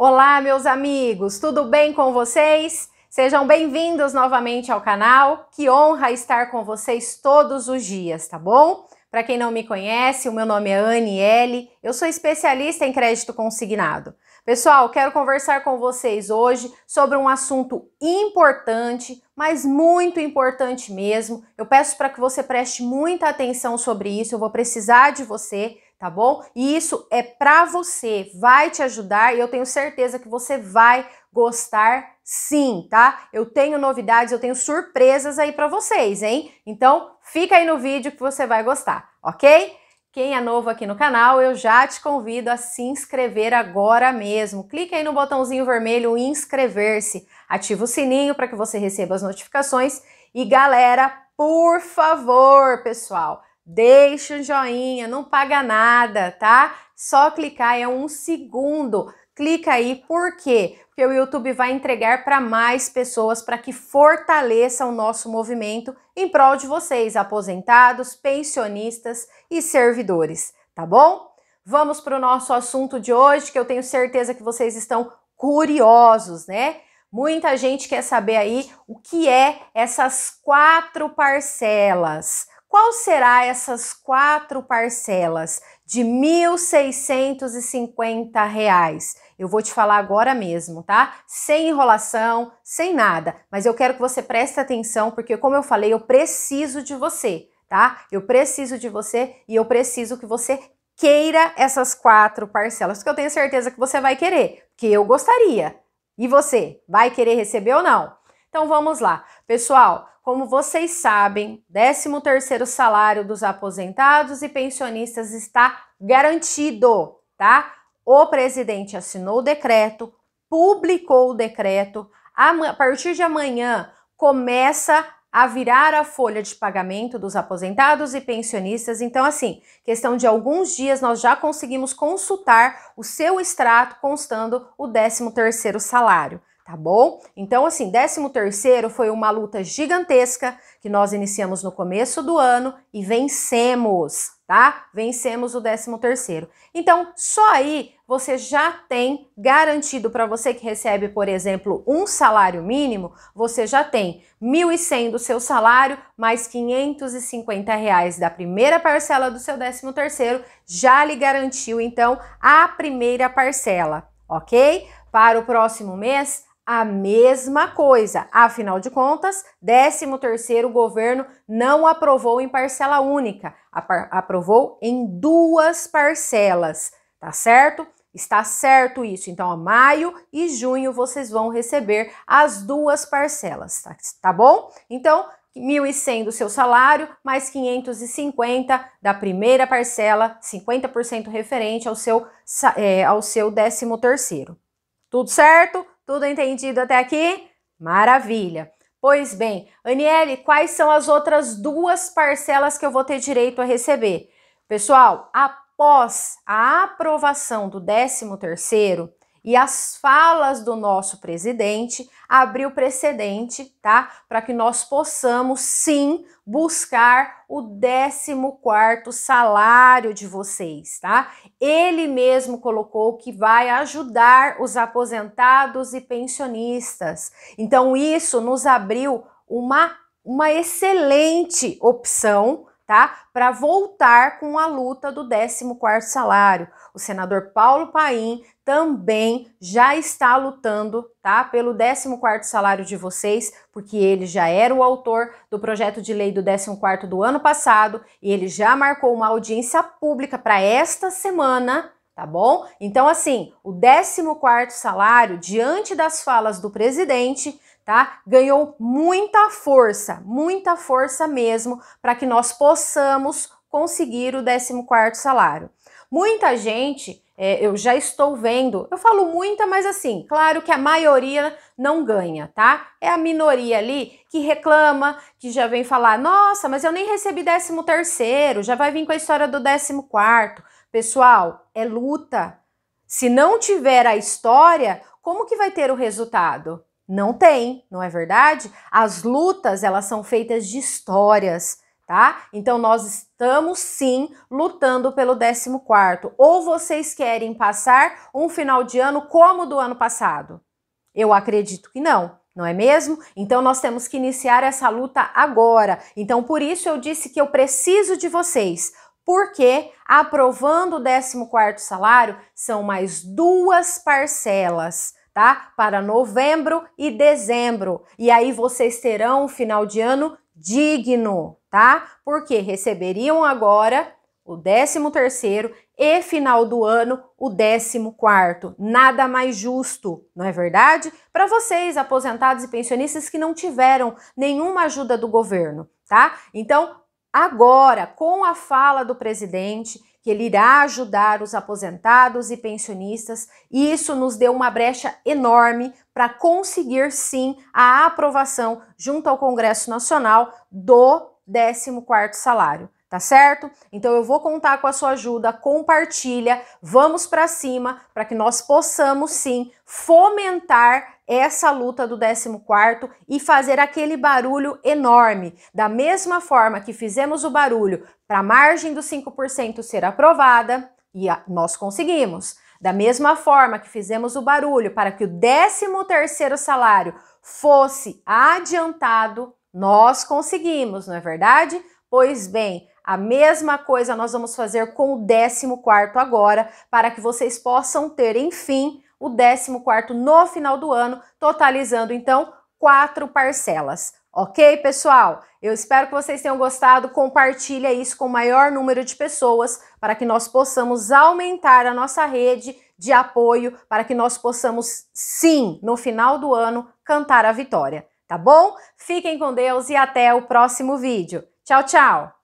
Olá, meus amigos, tudo bem com vocês? Sejam bem-vindos novamente ao canal. Que honra estar com vocês todos os dias, tá bom? Para quem não me conhece, o meu nome é L. eu sou especialista em crédito consignado. Pessoal, quero conversar com vocês hoje sobre um assunto importante, mas muito importante mesmo. Eu peço para que você preste muita atenção sobre isso, eu vou precisar de você tá bom? E isso é para você, vai te ajudar e eu tenho certeza que você vai gostar sim, tá? Eu tenho novidades, eu tenho surpresas aí para vocês, hein? Então, fica aí no vídeo que você vai gostar, OK? Quem é novo aqui no canal, eu já te convido a se inscrever agora mesmo. Clique aí no botãozinho vermelho inscrever-se. Ativa o sininho para que você receba as notificações e galera, por favor, pessoal, deixa um joinha, não paga nada, tá? Só clicar é um segundo. Clica aí, por quê? Porque o YouTube vai entregar para mais pessoas para que fortaleça o nosso movimento em prol de vocês, aposentados, pensionistas e servidores, tá bom? Vamos para o nosso assunto de hoje, que eu tenho certeza que vocês estão curiosos, né? Muita gente quer saber aí o que é essas quatro parcelas. Qual será essas quatro parcelas de R$ 1.650? Eu vou te falar agora mesmo, tá? Sem enrolação, sem nada, mas eu quero que você preste atenção porque como eu falei, eu preciso de você, tá? Eu preciso de você e eu preciso que você queira essas quatro parcelas, porque eu tenho certeza que você vai querer, que eu gostaria. E você, vai querer receber ou não? Então vamos lá. Pessoal, como vocês sabem, 13º salário dos aposentados e pensionistas está garantido, tá? O presidente assinou o decreto, publicou o decreto, a partir de amanhã começa a virar a folha de pagamento dos aposentados e pensionistas. Então, assim, questão de alguns dias nós já conseguimos consultar o seu extrato constando o 13º salário tá bom? Então, assim, 13 terceiro foi uma luta gigantesca que nós iniciamos no começo do ano e vencemos, tá? Vencemos o 13 terceiro. Então, só aí você já tem garantido para você que recebe, por exemplo, um salário mínimo, você já tem 1.100 do seu salário, mais 550 reais da primeira parcela do seu 13 terceiro, já lhe garantiu, então, a primeira parcela, ok? Para o próximo mês, a mesma coisa. Afinal de contas, 13º governo não aprovou em parcela única, aprovou em duas parcelas, tá certo? Está certo isso. Então, a maio e junho vocês vão receber as duas parcelas, tá, tá bom? Então, 1.100 do seu salário, mais 550 da primeira parcela, 50% referente ao seu, é, ao seu 13 terceiro. Tudo certo? Tudo entendido até aqui? Maravilha! Pois bem, Aniele, quais são as outras duas parcelas que eu vou ter direito a receber? Pessoal, após a aprovação do 13 terceiro e as falas do nosso presidente abriu precedente, tá? Para que nós possamos sim buscar o 14º salário de vocês, tá? Ele mesmo colocou que vai ajudar os aposentados e pensionistas. Então isso nos abriu uma uma excelente opção tá? Para voltar com a luta do 14 salário. O senador Paulo Paim também já está lutando, tá, pelo 14 salário de vocês, porque ele já era o autor do projeto de lei do 14 do ano passado e ele já marcou uma audiência pública para esta semana, tá bom? Então assim, o 14 salário, diante das falas do presidente, tá? Ganhou muita força, muita força mesmo, para que nós possamos conseguir o 14º salário. Muita gente, é, eu já estou vendo, eu falo muita, mas assim, claro que a maioria não ganha, tá? É a minoria ali que reclama, que já vem falar, nossa, mas eu nem recebi 13º, já vai vir com a história do 14º. Pessoal, é luta. Se não tiver a história, como que vai ter o resultado? Não tem, não é verdade? As lutas, elas são feitas de histórias, tá? Então nós estamos sim lutando pelo 14º. Ou vocês querem passar um final de ano como do ano passado? Eu acredito que não. Não é mesmo? Então nós temos que iniciar essa luta agora. Então por isso eu disse que eu preciso de vocês porque aprovando o 14º salário, são mais duas parcelas tá? Para novembro e dezembro. E aí vocês terão um final de ano digno, tá? Porque receberiam agora o 13 terceiro e final do ano o 14 quarto. Nada mais justo, não é verdade? Para vocês, aposentados e pensionistas que não tiveram nenhuma ajuda do governo, tá? Então, agora, com a fala do presidente, que ele irá ajudar os aposentados e pensionistas, e isso nos deu uma brecha enorme para conseguir sim a aprovação junto ao Congresso Nacional do 14º salário tá certo? Então eu vou contar com a sua ajuda, compartilha, vamos para cima para que nós possamos sim fomentar essa luta do 14 e fazer aquele barulho enorme. Da mesma forma que fizemos o barulho para a margem dos 5% ser aprovada, e a, nós conseguimos. Da mesma forma que fizemos o barulho para que o 13º salário fosse adiantado, nós conseguimos, não é verdade? Pois bem, a mesma coisa nós vamos fazer com o 14 agora, para que vocês possam ter, enfim, o 14 no final do ano, totalizando então quatro parcelas. Ok, pessoal? Eu espero que vocês tenham gostado. Compartilha isso com o maior número de pessoas para que nós possamos aumentar a nossa rede de apoio, para que nós possamos, sim, no final do ano, cantar a vitória. Tá bom? Fiquem com Deus e até o próximo vídeo. Tchau, tchau!